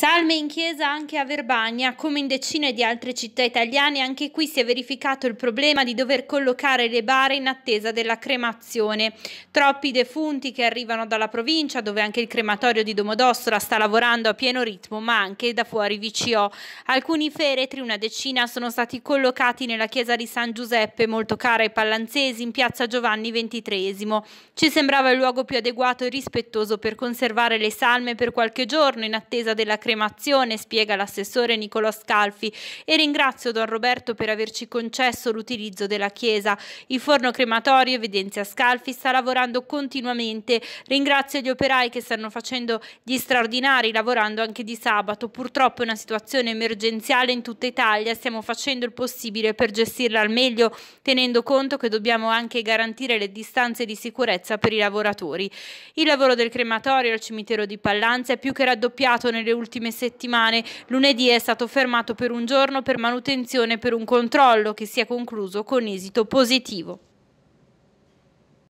Salme in chiesa anche a Verbagna, come in decine di altre città italiane, anche qui si è verificato il problema di dover collocare le bare in attesa della cremazione. Troppi defunti che arrivano dalla provincia, dove anche il crematorio di Domodossola sta lavorando a pieno ritmo, ma anche da fuori VCO. Alcuni feretri, una decina, sono stati collocati nella chiesa di San Giuseppe, molto cara ai pallanzesi, in piazza Giovanni XXIII. Ci sembrava il luogo più adeguato e rispettoso per conservare le salme per qualche giorno in attesa della cremazione cremazione, spiega l'assessore Nicolò Scalfi, e ringrazio Don Roberto per averci concesso l'utilizzo della chiesa. Il forno crematorio, evidenzia Scalfi, sta lavorando continuamente. Ringrazio gli operai che stanno facendo gli straordinari, lavorando anche di sabato. Purtroppo è una situazione emergenziale in tutta Italia, stiamo facendo il possibile per gestirla al meglio, tenendo conto che dobbiamo anche garantire le distanze di sicurezza per i lavoratori. Il lavoro del crematorio al cimitero di Pallanza è più che raddoppiato nelle ultime ultime settimane. Lunedì è stato fermato per un giorno per manutenzione per un controllo che si è concluso con esito positivo.